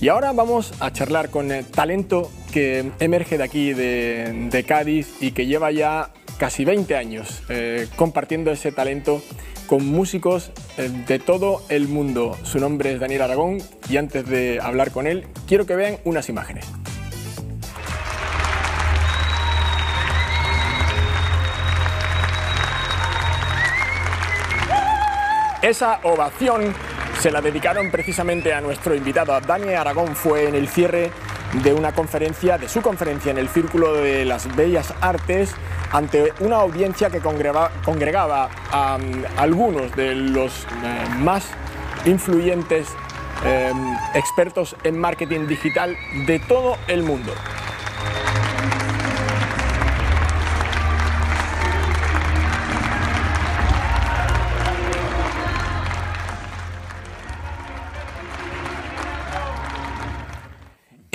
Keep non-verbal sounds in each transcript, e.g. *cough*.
Y ahora vamos a charlar con el talento que emerge de aquí, de, Cádiz, y que lleva ya casi 20 años eh, compartiendo ese talento con músicos eh, de todo el mundo. Su nombre es Daniel Aragón y antes de hablar con él, quiero que vean unas imágenes. Esa ovación se la dedicaron precisamente a nuestro invitado. Daniel Aragón fue en el cierre de una conferencia, de su conferencia en el Círculo de las Bellas Artes, ante una audiencia que congregaba a, mm, algunos de los eh, más influyentes eh, expertos en marketing digital de todo el mundo.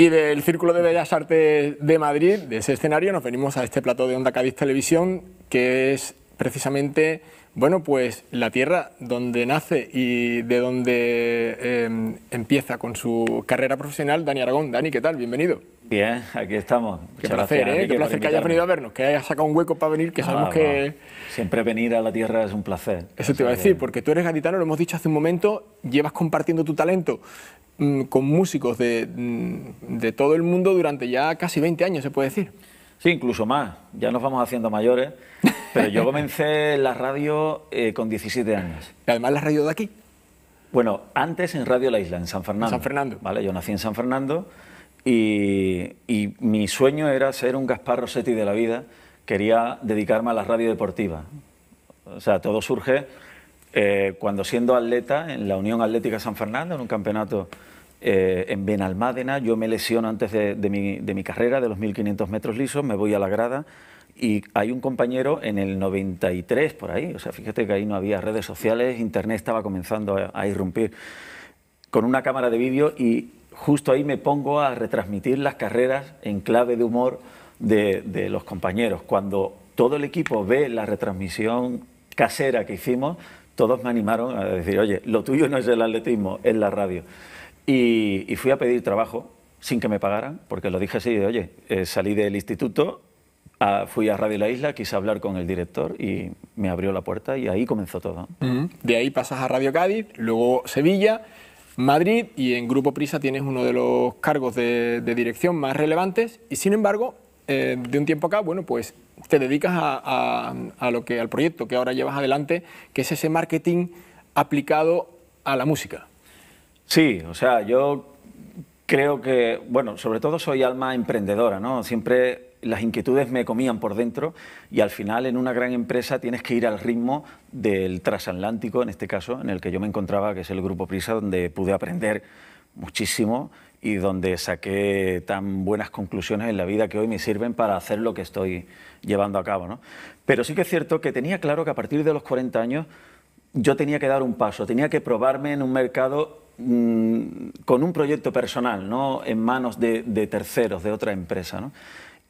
Y del Círculo de Bellas Artes de Madrid, de ese escenario, nos venimos a este plato de Onda Cádiz Televisión, que es precisamente, bueno, pues la tierra donde nace y de donde em, empieza con su carrera profesional Dani Aragón. Dani, ¿qué tal? Bienvenido. Bien, aquí estamos. Qué placer, ¿eh? Qué placer que hayas venido a vernos, que hayas sacado un hueco para venir, que sabemos ah, que... Siempre venir a la tierra es un placer. Eso te iba a decir, porque tú eres gaditano, lo hemos dicho hace un momento, llevas compartiendo tu talento Mm, con músicos de, mm, de todo el mundo durante ya casi 20 años, se puede decir. Sí, incluso más. Ya nos vamos haciendo mayores. Pero yo comencé la radio eh, con 17 años. Y además la radio de aquí. Bueno, antes en Radio La Isla, en San Fernando. San Fernando. Vale, yo nací en San Fernando y, y, mi sueño era ser un Gaspar Rossetti de la vida. Quería dedicarme a la radio deportiva. O sea, todo surge eh, cuando siendo atleta en la Unión Atlética San Fernando, en un campeonato eh, en Benalmádena yo me lesiono antes de, mi, carrera, de los 1500 metros lisos, me voy a la grada y hay un compañero en el 93 por ahí, o sea, fíjate que ahí no había redes sociales, internet estaba comenzando a, irrumpir, con una cámara de vídeo y justo ahí me pongo a retransmitir las carreras en clave de humor de los compañeros. Cuando todo el equipo ve la retransmisión casera que hicimos, todos me animaron a decir, oye, lo tuyo no es el atletismo, es la radio. Y, fui a pedir trabajo sin que me pagaran, porque lo dije así, oye, eh, salí del instituto, fui a Radio La Isla, quise hablar con el director y me abrió la puerta y ahí comenzó todo. De ahí pasas a Radio Cádiz, luego Sevilla, Madrid y en Grupo Prisa tienes uno de los cargos de, dirección más relevantes y sin embargo, eh, de un tiempo acá, bueno, pues te dedicas a, lo que, al proyecto que ahora llevas adelante, que es ese marketing aplicado a la música. Sí, o sea, yo creo que, bueno, sobre todo soy alma emprendedora, ¿no? Siempre las inquietudes me comían por dentro y al final en una gran empresa tienes que ir al ritmo del transatlántico, en este caso, en el que yo me encontraba, que es el Grupo Prisa, donde pude aprender muchísimo y donde saqué tan buenas conclusiones en la vida que hoy me sirven para hacer lo que estoy llevando a cabo. ¿no? Pero sí que es cierto que tenía claro que a partir de los 40 años yo tenía que dar un paso, tenía que probarme en un mercado Mm, con un proyecto personal, no en manos de, terceros, de otra empresa. ¿no?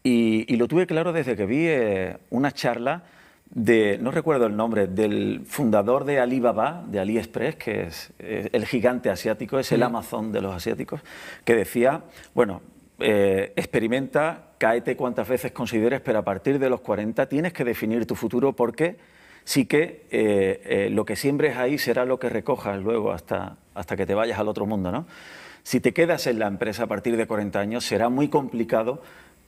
Y, lo tuve claro desde que vi eh, una charla de, no recuerdo el nombre, del fundador de Alibaba, de AliExpress, que es el gigante asiático, es el Amazon de los asiáticos, que decía, bueno, eh, experimenta, cáete cuantas veces consideres, pero a partir de los 40 tienes que definir tu futuro porque sí que eh, lo que siembres ahí será lo que recojas luego hasta, hasta que te vayas al otro mundo, ¿no? Si te quedas en la empresa a partir de 40 años, será muy complicado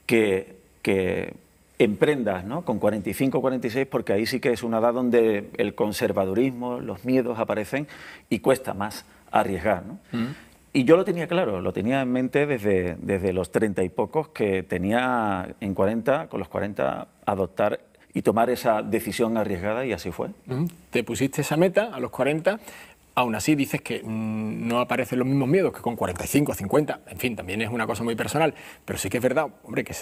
que, que emprendas ¿no? con 45 46, porque ahí sí que es una edad donde el conservadurismo, los miedos aparecen y cuesta más arriesgar. ¿no? Mm. Y yo lo tenía claro, lo tenía en mente desde, desde los 30 y pocos que tenía en 40, con los 40, adoptar y tomar esa decisión arriesgada y así fue. Mm. Te pusiste esa meta a los 40, Aún así dices que mm, no aparecen los mismos miedos que con 45, 50, en fin, también es una cosa muy personal, pero sí que es verdad, hombre, que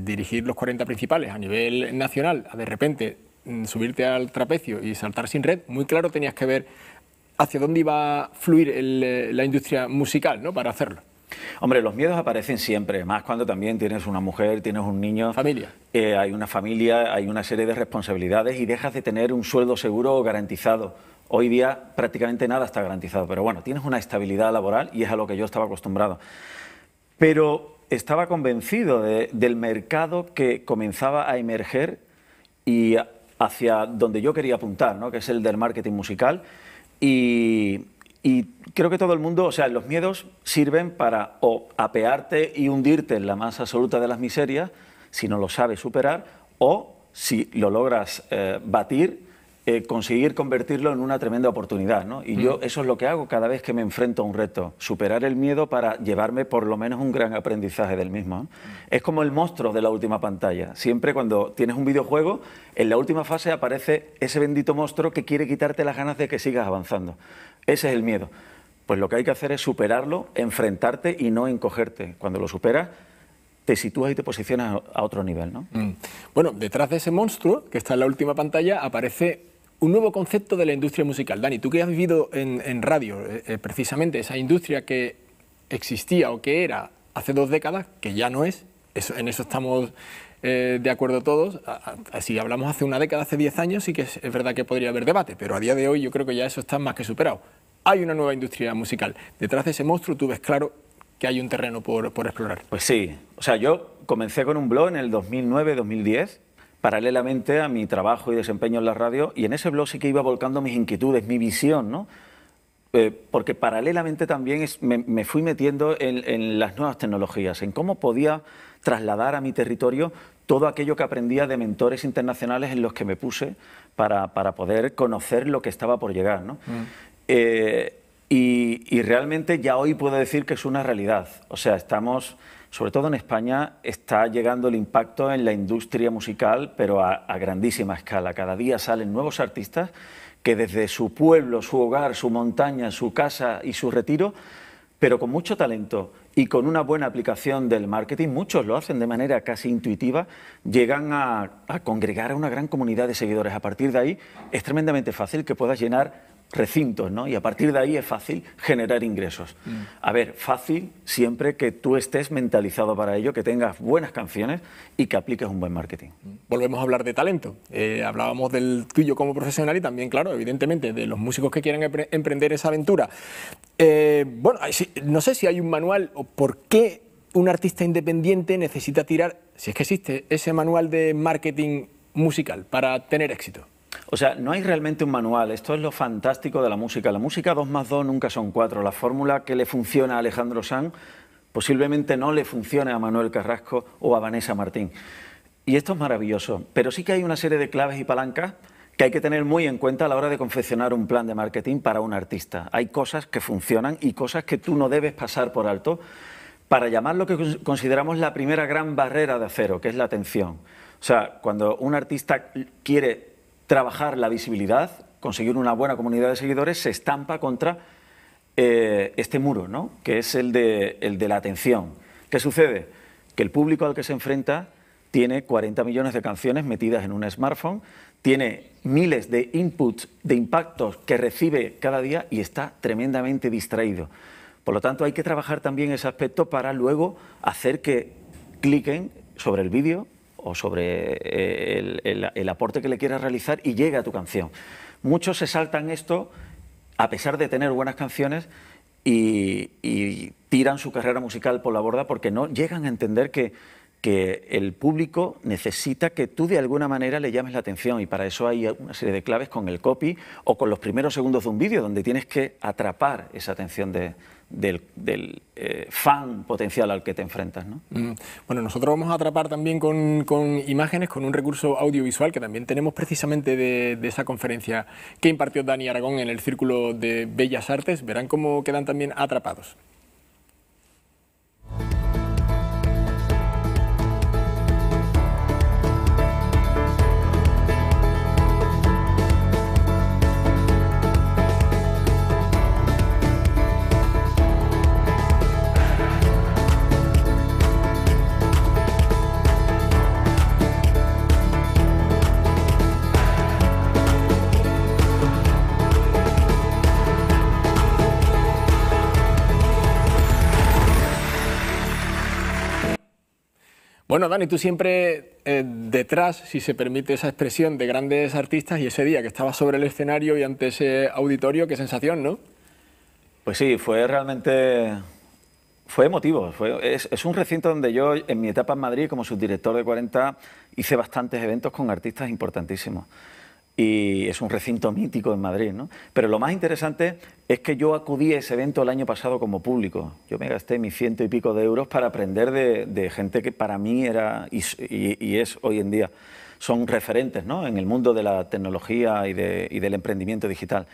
dirigir los 40 principales a nivel nacional, a de repente mm, subirte al trapecio y saltar sin red, muy claro tenías que ver hacia dónde iba a fluir eh, la industria musical ¿no? para hacerlo. Hombre, los miedos aparecen siempre, más cuando también tienes una mujer, tienes un niño. Familia. Eh, hay una familia, hay una serie de responsabilidades y dejas de tener un sueldo seguro o garantizado Hoy día prácticamente nada está garantizado, pero bueno, tienes una estabilidad laboral y es a lo que yo estaba acostumbrado. Pero estaba convencido del mercado que comenzaba a emerger y hacia donde yo quería apuntar, ¿no? que es el del marketing musical. Y, creo que todo el mundo, o sea, los miedos sirven para o apearte y hundirte en la masa absoluta de las miserias, si no lo sabes superar, o si lo logras eh, batir, eh, conseguir convertirlo en una tremenda oportunidad. ¿no? Y yo mm. eso es lo que hago cada vez que me enfrento a un reto, superar el miedo para llevarme por lo menos un gran aprendizaje del mismo. Es como el monstruo de la última pantalla. Siempre cuando tienes un videojuego, en la última fase aparece ese bendito monstruo que quiere quitarte las ganas de que sigas avanzando. Ese es el miedo. Pues lo que hay que hacer es superarlo, enfrentarte y no encogerte. Cuando lo superas, te sitúas y te posicionas a otro nivel. ¿no? Mm. Bueno, detrás de ese monstruo que está en la última pantalla aparece un nuevo concepto de la industria musical. Dani, tú que has vivido en, radio, eh, eh, precisamente esa industria que existía o que era hace dos décadas, que ya no es, en eso estamos eh, de acuerdo todos. si hablamos hace una década, hace diez años, sí que es, verdad que podría haber debate, pero a día de hoy yo creo que ya eso está más que superado. Hay una nueva industria musical. Detrás de ese monstruo tú ves claro que hay un terreno por, por explorar. Pues sí, o sea, yo comencé con un blog en el 2009-2010 paralelamente a mi trabajo y desempeño en la radio, y en ese blog sí que iba volcando mis inquietudes, mi visión, ¿no? Eh, porque paralelamente también me, fui metiendo en, las nuevas tecnologías, en cómo podía trasladar a mi territorio todo aquello que aprendía de mentores internacionales en los que me puse para, poder conocer lo que estaba por llegar. ¿no? Mm. Eh, y, y realmente ya hoy puedo decir que es una realidad. O sea, estamos sobre todo en España, está llegando el impacto en la industria musical, pero a, grandísima escala. Cada día salen nuevos artistas que desde su pueblo, su hogar, su montaña, su casa y su retiro, pero con mucho talento y con una buena aplicación del marketing, muchos lo hacen de manera casi intuitiva, llegan a, a, congregar a una gran comunidad de seguidores. A partir de ahí es tremendamente fácil que puedas llenar recintos, ¿no? Y a partir de ahí es fácil generar ingresos. Mm. A ver, fácil siempre que tú estés mentalizado para ello, que tengas buenas canciones y que apliques un buen marketing. Mm. Volvemos a hablar de talento. Eh, hablábamos del tuyo como profesional y también, claro, evidentemente, de los músicos que quieren emprender esa aventura. Eh, bueno, no sé si hay un manual o por qué un artista independiente necesita tirar, si es que existe, ese manual de marketing musical para tener éxito. O sea, no hay realmente un manual. Esto es lo fantástico de la música. La música 2 más 2 nunca son 4. La fórmula que le funciona a Alejandro Sanz posiblemente no le funcione a Manuel Carrasco o a Vanessa Martín. Y esto es maravilloso. Pero sí que hay una serie de claves y palancas que hay que tener muy en cuenta a la hora de confeccionar un plan de marketing para un artista. Hay cosas que funcionan y cosas que tú no debes pasar por alto para llamar lo que consideramos la primera gran barrera de acero, que es la atención. O sea, cuando un artista quiere trabajar la visibilidad, conseguir una buena comunidad de seguidores, se estampa contra eh, este muro, ¿no? que es el de, el de la atención. ¿Qué sucede? Que el público al que se enfrenta tiene 40 millones de canciones metidas en un smartphone, tiene miles de inputs, de impactos que recibe cada día y está tremendamente distraído. Por lo tanto, hay que trabajar también ese aspecto para luego hacer que cliquen sobre el vídeo, o sobre eh, el, aporte que le quieras realizar y llega a tu canción. Muchos se saltan esto a pesar de tener buenas canciones y, tiran su carrera musical por la borda porque no llegan a entender que, que el público necesita que tú de alguna manera le llames la atención y para eso hay una serie de claves con el copy o con los primeros segundos de un vídeo donde tienes que atrapar esa atención de, del, eh, fan potencial al que te enfrentas. ¿no? Mm. Bueno, nosotros vamos a atrapar también con, imágenes, con un recurso audiovisual que también tenemos precisamente de, esa conferencia que impartió Dani Aragón en el Círculo de Bellas Artes. Verán cómo quedan también atrapados. Bueno, Dani, tú siempre eh, detrás, si se permite esa expresión, de grandes artistas y ese día que estabas sobre el escenario y ante ese auditorio, qué sensación, ¿no? Pues sí, fue realmente... Fue emotivo. es, es, un recinto donde yo, en mi etapa en Madrid, como subdirector de 40, hice bastantes eventos con artistas importantísimos y es un recinto mítico en Madrid. ¿no? Pero lo más interesante es que yo acudí a ese evento el año pasado como público. Yo me gasté mis ciento y pico de euros para aprender de, gente que para mí era y, es hoy en día. Son referentes ¿no? en el mundo de la tecnología y, del emprendimiento digital.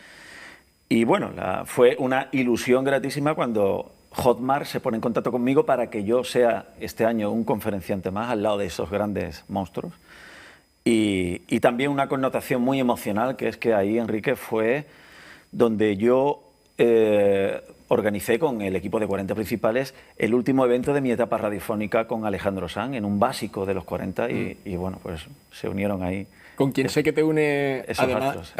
Y bueno, fue una ilusión gratísima cuando Hotmart se pone en contacto conmigo para que yo sea este año un conferenciante más al lado de esos grandes monstruos. Y, también una connotación muy emocional, que es que ahí, Enrique, fue donde yo eh, organicé con el equipo de 40 principales el último evento de mi etapa radiofónica con Alejandro Sanz, en un básico de los 40, mm. y, bueno, pues se unieron ahí. Con quien sé que te une además,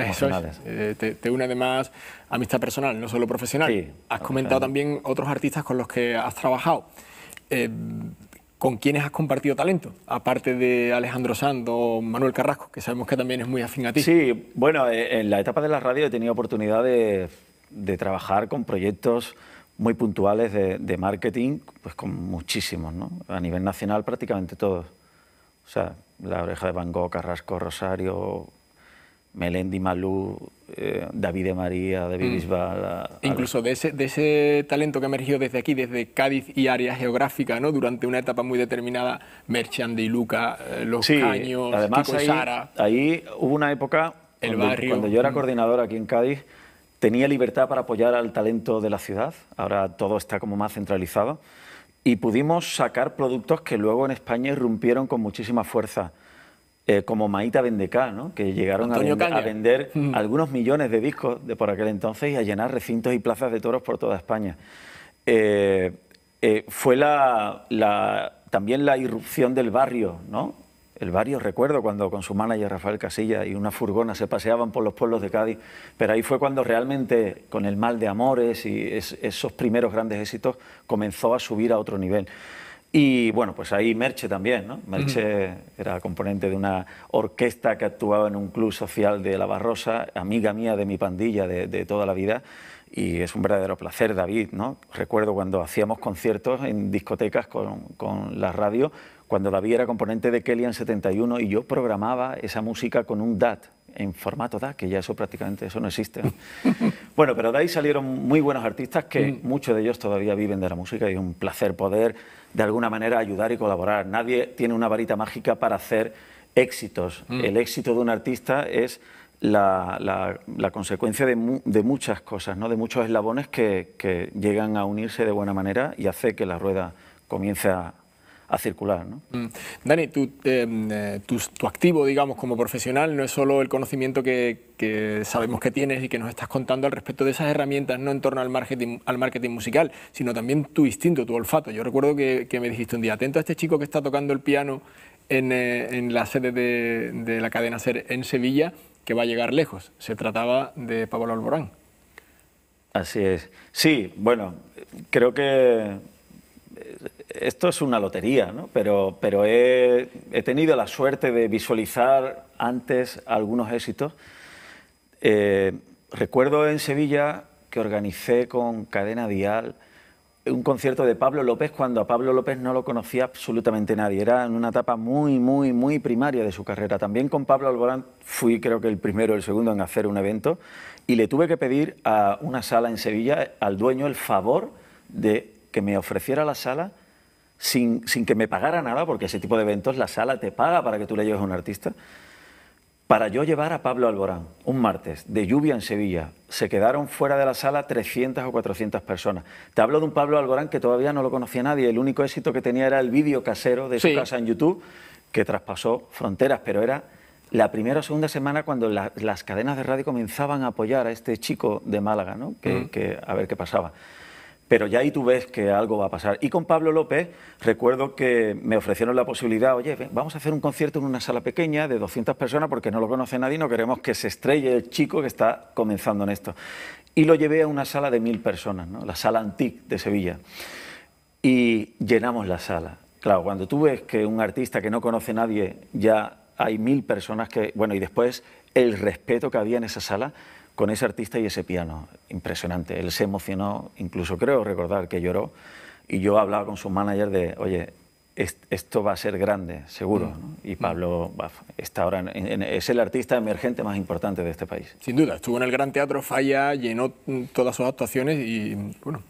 eh, te, une además amistad personal, no solo profesional. Sí, has comentado también otros artistas con los que has trabajado. Eh, ¿Con quiénes has compartido talento? Aparte de Alejandro Sando o Manuel Carrasco, que sabemos que también es muy afín a ti. Sí, bueno, eh, en la etapa de la radio he tenido oportunidad de, trabajar con proyectos muy puntuales de, de, marketing, pues con muchísimos, ¿no? A nivel nacional prácticamente todos. O sea, La Oreja de Van Gogh, Carrasco, Rosario, Melendi Malú, eh, David de María, David mm. Bisbal. Incluso de ese, talento que emergió desde aquí, desde Cádiz y área geográfica, ¿no? durante una etapa muy determinada, Merchandi, Luca, eh, Los Caños, además, Sara. Ahí hubo una época, cuando, cuando yo era mm. coordinador aquí en Cádiz, tenía libertad para apoyar al talento de la ciudad, ahora todo está como más centralizado, y pudimos sacar productos que luego en España irrumpieron con muchísima fuerza. Eh, como Maíta Vendecá, que llegaron a, vender *laughs* mm. algunos millones de discos de por aquel entonces y a llenar recintos y plazas de toros por toda España. Eh, eh, fue también la irrupción del barrio, El barrio, recuerdo cuando con su manager Rafael Casilla y una furgona se paseaban por los pueblos de Cádiz, pero ahí fue cuando realmente, con el mal de amores y esos primeros grandes éxitos, comenzó a subir a otro nivel. Y bueno, pues ahí Merche también, ¿no? Merche era componente de una orquesta que actuaba en un club social de La Barrosa, amiga mía de mi pandilla de, toda la vida. Y es un verdadero placer, David, ¿no? Recuerdo cuando hacíamos conciertos en discotecas con, con la radio, cuando David era componente de Kelly en 71 y yo programaba esa música con un DAT, en formato DA, que ya eso prácticamente eso no existe. *laughs* bueno, pero de ahí salieron muy buenos artistas que mm. muchos de ellos todavía viven de la música y es un placer poder de alguna manera ayudar y colaborar. Nadie tiene una varita mágica para hacer éxitos. Mm. El éxito de un artista es la, consecuencia de, de, muchas cosas, ¿no? de muchos eslabones que, que, llegan a unirse de buena manera y hace que la rueda comience a, a circular. ¿no? Mm. Dani, em, eh, tu, activo, digamos, como profesional no es solo el conocimiento que, sabemos que tienes y que nos estás contando al respecto de esas herramientas, no en torno al marketing, al marketing musical, sino también tu instinto, tu olfato. Yo recuerdo que, me dijiste un día, atento a este chico que está tocando el piano eh, en, la sede de, de la cadena SER en Sevilla, que va a llegar lejos. Se trataba de Pablo Alborán. Así es. Sí, bueno, creo que eh, esto es una lotería, ¿no? pero, he, tenido la suerte de visualizar antes algunos éxitos. Eh, recuerdo en Sevilla que organicé con Cadena Dial un concierto de Pablo López cuando a Pablo López no lo conocía absolutamente nadie. Era en una etapa muy, muy, muy primaria de su carrera. También con Pablo Alborán fui creo que el primero o el segundo en hacer un evento y le tuve que pedir a una sala en Sevilla, al dueño, el favor de que me ofreciera la sala sin, que me pagara nada, porque ese tipo de eventos la sala te paga para que tú le lleves a un artista, para yo llevar a Pablo Alborán un martes de lluvia en Sevilla. Se quedaron fuera de la sala 300 o 400 personas. Te hablo de un Pablo Alborán que todavía no lo conocía nadie. El único éxito que tenía era el vídeo casero de su casa en YouTube, que traspasó fronteras, pero era la primera o segunda semana cuando las cadenas de radio comenzaban a apoyar a este chico de Málaga, que, a ver qué pasaba pero ya ahí tú ves que algo va a pasar. Y con Pablo López recuerdo que me ofrecieron la posibilidad, oye, vamos a hacer un concierto en una sala pequeña de 200 personas porque no lo conoce nadie y no queremos que se estrelle el chico que está comenzando en esto. Y lo llevé a una sala de mil personas, ¿no? la sala Antique de Sevilla. Y llenamos la sala. Claro, cuando tú ves que un artista que no conoce nadie ya hay mil personas que, bueno, y después el respeto que había en esa sala, con ese artista y ese piano. Impresionante. Él se emocionó, incluso creo recordar que lloró. Y yo hablaba con su manager de, oye, esto va a ser grande, seguro. Mm. Y Pablo está ahora es el artista emergente más importante de este país. Sin duda, estuvo en el Gran Teatro Falla, llenó mm, todas sus actuaciones y, bueno,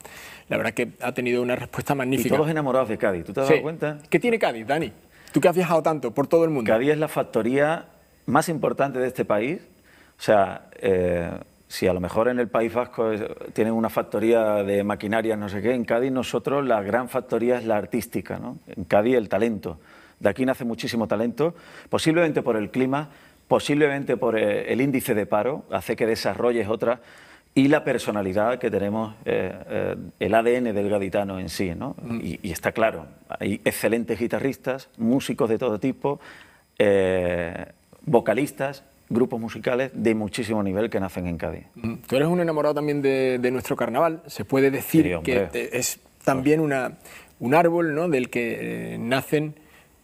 la verdad que ha tenido una respuesta magnífica. Y todos enamorados de Cádiz, ¿tú te has dado cuenta? ¿Qué tiene Cádiz, Dani? Tú que has viajado tanto por todo el mundo. Cádiz es la factoría más importante de este país o sea, eh, si a lo mejor en el País Vasco tienen una factoría de maquinaria, no sé qué, en Cádiz nosotros la gran factoría es la artística, ¿no? En Cádiz el talento. De aquí nace muchísimo talento, posiblemente por el clima, posiblemente por eh, el, índice de paro, hace que desarrolles otra y la personalidad que tenemos, eh, el ADN del gaditano en sí, ¿no? Mm. Y, está claro, hay excelentes guitarristas, músicos de todo tipo, vocalistas, grupos musicales de muchísimo nivel que nacen en Cádiz. Mm. Tú eres un enamorado también de, nuestro carnaval. Se puede decir que es también una, un árbol ¿no? del que eh, nacen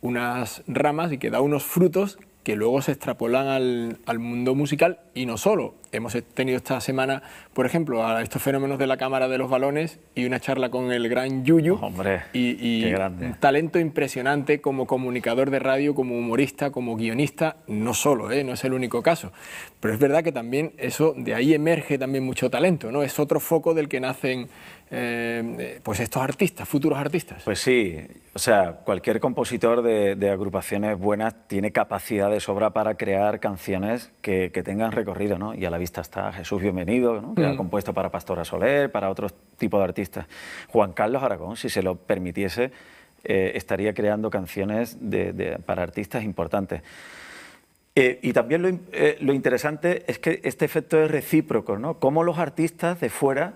unas ramas y que da unos frutos que luego se extrapolan al, al mundo musical y no solo hemos tenido esta semana, por ejemplo, a estos fenómenos de la Cámara de los Balones y una charla con el gran Yuyu. Oh, hombre, y, qué grande. un talento impresionante como comunicador de radio, como humorista, como guionista, no solo, ¿eh? no es el único caso. Pero es verdad que también eso, de ahí emerge también mucho talento, ¿no? Es otro foco del que nacen eh, pues estos artistas, futuros artistas. Pues sí, o sea, cualquier compositor de, agrupaciones buenas tiene capacidad de sobra para crear canciones que, tengan recorrido, ¿no? vista está Jesús Bienvenido, que ha mm. compuesto para Pastora Soler, para otro tipo de artistas. Juan Carlos Aragón, si se lo permitiese, eh, estaría creando canciones para artistas importantes. Eh, y también eh, lo, interesante es que este efecto es recíproco, ¿no? Cómo los artistas de fuera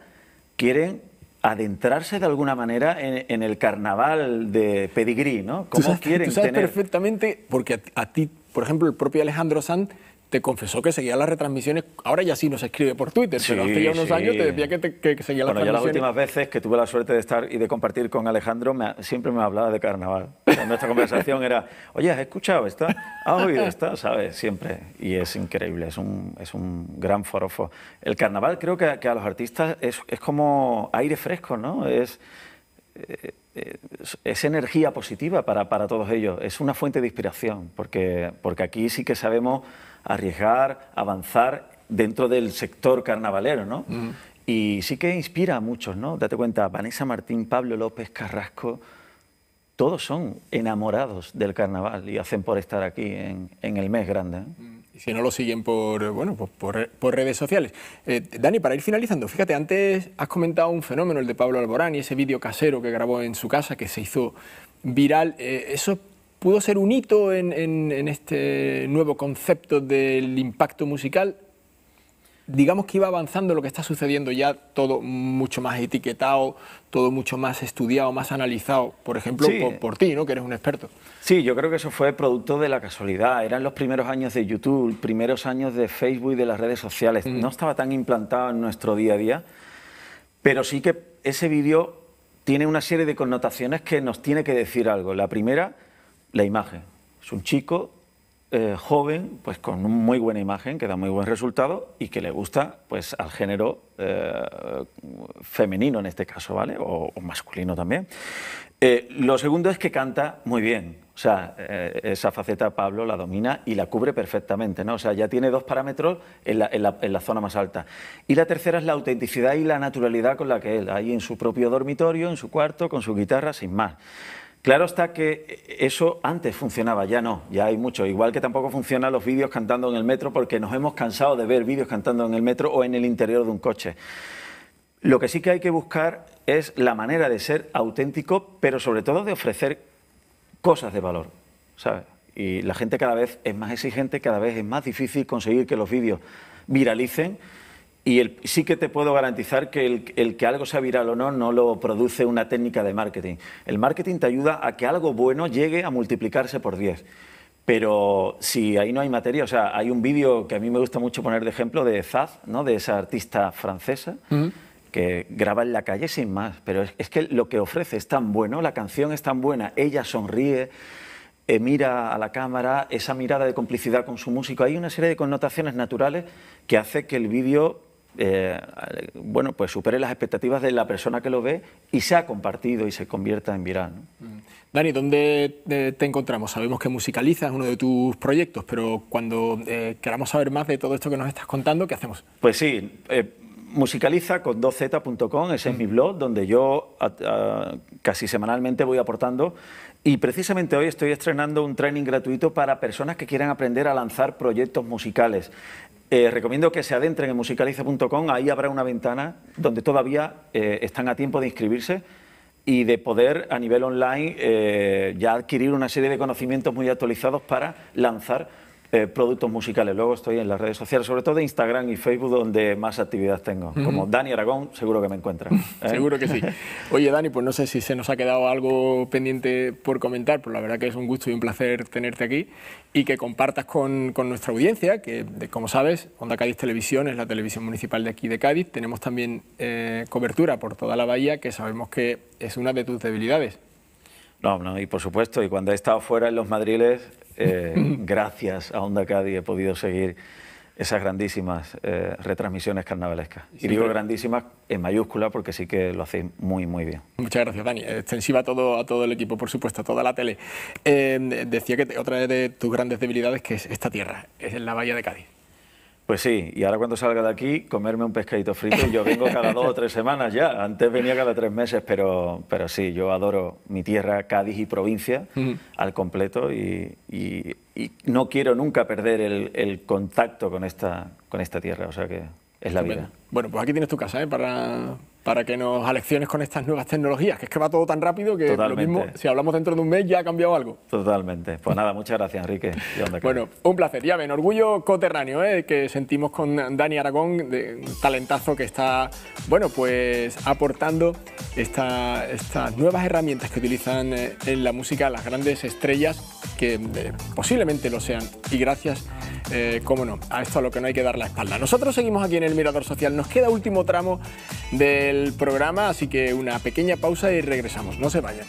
quieren adentrarse de alguna manera en, el carnaval de pedigrí, ¿no? ¿Cómo quieren sabes perfectamente, porque a, ti, por ejemplo, el propio Alejandro Sanz te confesó que seguía las retransmisiones. Ahora ya sí nos escribe por Twitter, pero hace unos años te decía que, seguía las bueno, yo las últimas veces que tuve la suerte de estar y de compartir con Alejandro, siempre me hablaba de carnaval. cuando esta conversación era, oye, ¿has escuchado esta? ¿Has oído esta? ¿Sabes? Siempre. Y es increíble, es un, es un gran forofo. El carnaval creo que, que a los artistas es, es como aire fresco, ¿no? Es eh, es energía positiva para, todos ellos, es una fuente de inspiración, porque, porque aquí sí que sabemos arriesgar, avanzar dentro del sector carnavalero, ¿no? Y sí que inspira a muchos, ¿no? Date cuenta, Vanessa Martín, Pablo López, Carrasco, todos son enamorados del carnaval y hacen por estar aquí en, el mes grande. ¿eh? si no lo siguen por, bueno, pues por, redes sociales. Eh, Dani, para ir finalizando, fíjate, antes has comentado un fenómeno, el de Pablo Alborán y ese vídeo casero que grabó en su casa, que se hizo viral. Eh, ¿Eso pudo ser un hito en este nuevo concepto del impacto musical? digamos que iba avanzando lo que está sucediendo ya, todo mucho más etiquetado, todo mucho más estudiado, más analizado, por ejemplo, por, ti, ¿no? que eres un experto. Sí, yo creo que eso fue producto de la casualidad. Eran los primeros años de YouTube, primeros años de Facebook y de las redes sociales. Mm. No estaba tan implantado en nuestro día a día, pero sí que ese vídeo tiene una serie de connotaciones que nos tiene que decir algo. La primera, la imagen. Es un chico eh, joven, pues con muy buena imagen, que da muy buen resultado y que le gusta pues al género eh, femenino en este caso, ¿vale? O, masculino también. Eh, lo segundo es que canta muy bien. O sea, esa faceta Pablo la domina y la cubre perfectamente, ¿no? O sea, ya tiene dos parámetros en la, en la, zona más alta. Y la tercera es la autenticidad y la naturalidad con la que él, ahí en su propio dormitorio, en su cuarto, con su guitarra, sin más. Claro está que eso antes funcionaba, ya no, ya hay mucho. Igual que tampoco funcionan los vídeos cantando en el metro porque nos hemos cansado de ver vídeos cantando en el metro o en el interior de un coche. Lo que sí que hay que buscar es la manera de ser auténtico, pero sobre todo de ofrecer cosas de valor, ¿sabes? Y la gente cada vez es más exigente, cada vez es más difícil conseguir que los vídeos viralicen y el, sí que te puedo garantizar que el, que algo sea viral o no no lo produce una técnica de marketing. El marketing te ayuda a que algo bueno llegue a multiplicarse por 10. Pero si ahí no hay materia, o sea, hay un vídeo que a mí me gusta mucho poner de ejemplo de Zaz, ¿no? de esa artista francesa, que graba en la calle sin más. Pero es, es que lo que ofrece es tan bueno, la canción es tan buena, ella sonríe eh, mira a la cámara, esa mirada de complicidad con su músico. Hay una serie de connotaciones naturales que hace que el vídeo eh, bueno, pues supere las expectativas de la persona que lo ve y sea compartido y se convierta en viral. Mm. Dani, ¿dónde eh, te encontramos? Sabemos que Musicaliza es uno de tus proyectos, pero cuando eh, queramos saber más de todo esto que nos estás contando, ¿qué hacemos? Pues sí, musicaliza con 2z.com, ese es mm. mi blog, donde yo casi semanalmente voy aportando y precisamente hoy estoy estrenando un training gratuito para personas que quieran aprender a lanzar proyectos musicales. Eh, recomiendo que se adentren en musicaliza.com, ahí habrá una ventana donde todavía eh, están a tiempo de inscribirse y de poder a nivel online eh, ya adquirir una serie de conocimientos muy actualizados para lanzar eh, productos musicales. Luego estoy en las redes sociales, sobre todo de Instagram y Facebook, donde más actividad tengo. Como Dani Aragón, seguro que me encuentran. *laughs* ¿Eh? seguro que sí. *laughs* Oye, Dani, pues no sé si se nos ha quedado algo pendiente por comentar, pero la verdad que es un gusto y un placer tenerte aquí y que compartas con, nuestra audiencia, que como sabes, Onda Cádiz Televisión es la televisión municipal de aquí de Cádiz. Tenemos también eh, cobertura por toda la bahía, que sabemos que es una de tus debilidades. No, no, y por supuesto, y cuando he estado fuera en los Madriles, eh, *laughs* gracias a Onda Cádiz he podido seguir esas grandísimas eh, retransmisiones carnavalescas. Y digo grandísimas en mayúscula porque sí que lo hacéis muy, muy bien. Muchas gracias, Dani. Extensiva a todo, a todo el equipo, por supuesto, a toda la tele. Eh, decía que otra de tus grandes debilidades que es esta tierra, es en la Bahía de Cádiz. Pues sí, y ahora cuando salga de aquí, comerme un pescadito frito. Yo vengo cada dos o tres semanas ya. Antes venía cada tres meses, pero, pero sí, yo adoro mi tierra, Cádiz y provincia al completo y, no quiero nunca perder el, contacto con esta, con esta tierra. O sea que es la vida. Bueno, pues aquí tienes tu casa, ¿eh? Para, para que nos alecciones con estas nuevas tecnologías, que es que va todo tan rápido que lo mismo, si hablamos dentro de un mes ya ha cambiado algo. Totalmente. Pues nada, muchas gracias, Enrique. bueno, un placer. Ya ven, orgullo coterráneo ¿eh? que sentimos con Dani Aragón, de un talentazo que está, bueno, pues aportando estas nuevas herramientas que utilizan eh, en la música las grandes estrellas que eh, posiblemente lo sean. Y gracias eh, cómo no, a esto a lo que no hay que dar la espalda. Nosotros seguimos aquí en el Mirador Social, nos queda último tramo del programa, así que una pequeña pausa y regresamos, no se vayan.